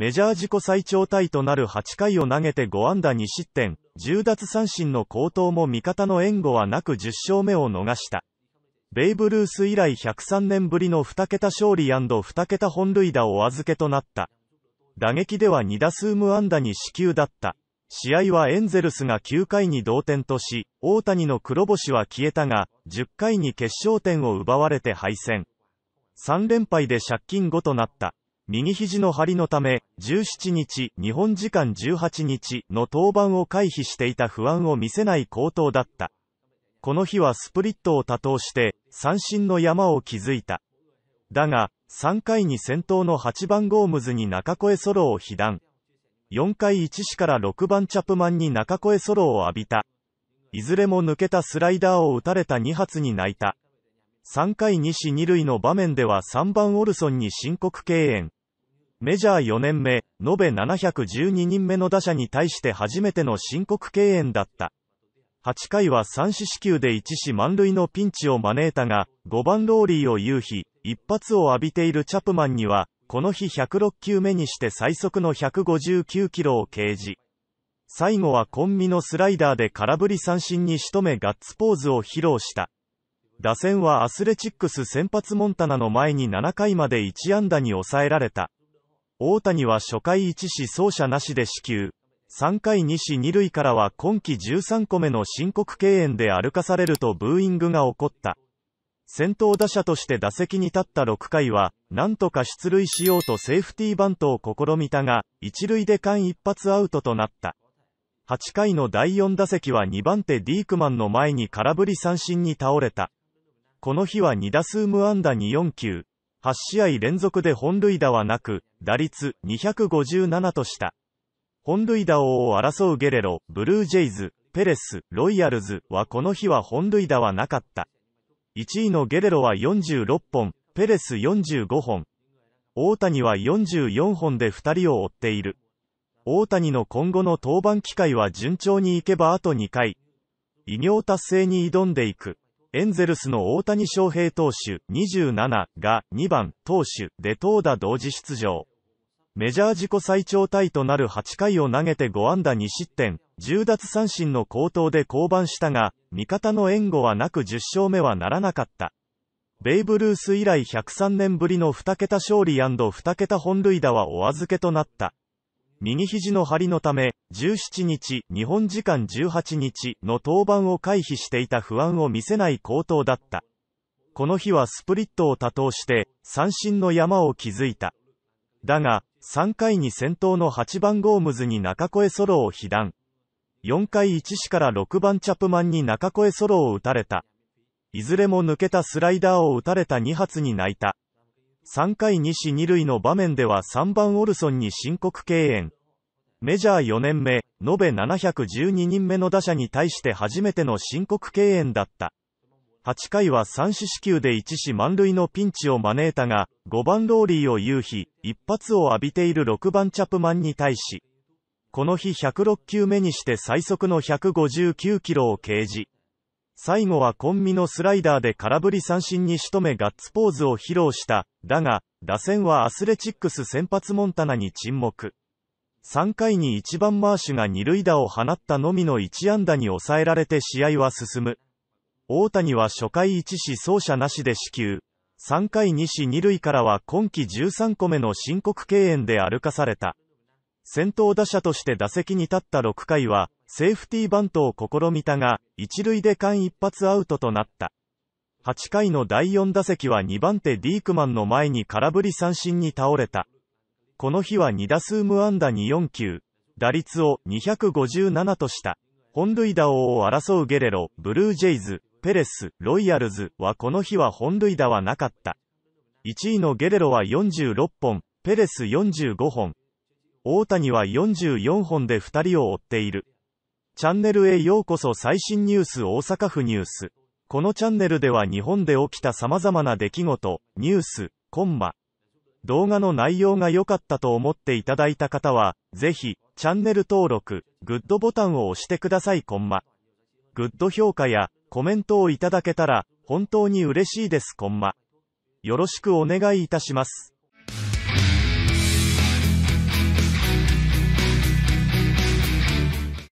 メジャー自己最長タイとなる8回を投げて5安打2失点、10奪三振の高騰も味方の援護はなく10勝目を逃した。ベイブルース以来103年ぶりの2桁勝利 &2 桁本塁打お預けとなった。打撃では2打数無安打に支給だった。試合はエンゼルスが9回に同点とし、大谷の黒星は消えたが、10回に決勝点を奪われて敗戦。3連敗で借金5となった。右肘の張りのため、17日、日本時間18日の登板を回避していた不安を見せない好投だった。この日はスプリットを多投して、三振の山を築いた。だが、3回に先頭の8番ゴームズに中越ソロを被弾。4回1死から6番チャプマンに中越ソロを浴びた。いずれも抜けたスライダーを打たれた2発に泣いた。3回2死2塁の場面では3番オルソンに申告敬遠。メジャー4年目、延べ712人目の打者に対して初めての申告敬遠だった。8回は3四死球で1死満塁のピンチを招いたが、5番ローリーを夕日、一発を浴びているチャプマンには、この日106球目にして最速の159キロを掲示。最後はコンビのスライダーで空振り三振に仕留めガッツポーズを披露した。打線はアスレチックス先発モンタナの前に7回まで1安打に抑えられた。大谷は初回1死走者なしで死球。3回2死2塁からは今季13個目の申告敬遠で歩かされるとブーイングが起こった。先頭打者として打席に立った6回は、なんとか出塁しようとセーフティーバントを試みたが、一塁で間一発アウトとなった。8回の第4打席は2番手ディークマンの前に空振り三振に倒れた。この日は2打数無安打2 4球、8試合連続で本塁打はなく、打率257とした。本塁打王を争うゲレロ、ブルージェイズ、ペレス、ロイヤルズはこの日は本塁打はなかった。1位のゲレロは46本、ペレス45本。大谷は44本で2人を追っている。大谷の今後の登板機会は順調にいけばあと2回。異業達成に挑んでいく。エンゼルスの大谷翔平投手27が2番投手で投打同時出場。メジャー自己最長タイとなる8回を投げて5安打2失点、10奪三振の好投で降板したが、味方の援護はなく10勝目はならなかった。ベイブルース以来103年ぶりの2桁勝利 &2 桁本塁打はお預けとなった。右肘の張りのため、17日、日本時間18日の登板を回避していた不安を見せない好投だった。この日はスプリットを多投して、三振の山を築いた。だが、3回に先頭の8番ゴームズに中越ソロを被弾。4回1死から6番チャプマンに中越ソロを打たれた。いずれも抜けたスライダーを打たれた2発に泣いた。3回2死2塁の場面では3番オルソンに申告敬遠。メジャー4年目、延べ712人目の打者に対して初めての申告敬遠だった。8回は3四死球で1死満塁のピンチを招いたが、5番ローリーを夕日、一発を浴びている6番チャプマンに対し、この日106球目にして最速の159キロを掲示。最後はコンビのスライダーで空振り三振に仕留めガッツポーズを披露した。だが、打線はアスレチックス先発モンタナに沈黙。3回に1番マーシュが二塁打を放ったのみの1安打に抑えられて試合は進む。大谷は初回1死走者なしで死球。3回2死2塁からは今季13個目の申告敬遠で歩かされた。先頭打者として打席に立った6回は、セーフティーバントを試みたが、一塁で間一発アウトとなった。8回の第4打席は2番手ディークマンの前に空振り三振に倒れた。この日は2打数無安打に4球、打率を257とした。本塁打王を争うゲレロ、ブルージェイズ、ペレス、ロイヤルズはこの日は本塁打はなかった。1位のゲレロは46本、ペレス45本。大谷は44本で2人を追っている。チャンネルへようこそ最新ニュース大阪府ニュース。このチャンネルでは日本で起きた様々な出来事、ニュース、コンマ。動画の内容が良かったと思っていただいた方は、ぜひ、チャンネル登録、グッドボタンを押してくださいコンマ。グッド評価やコメントをいただけたら、本当に嬉しいですコンマ。よろしくお願いいたします。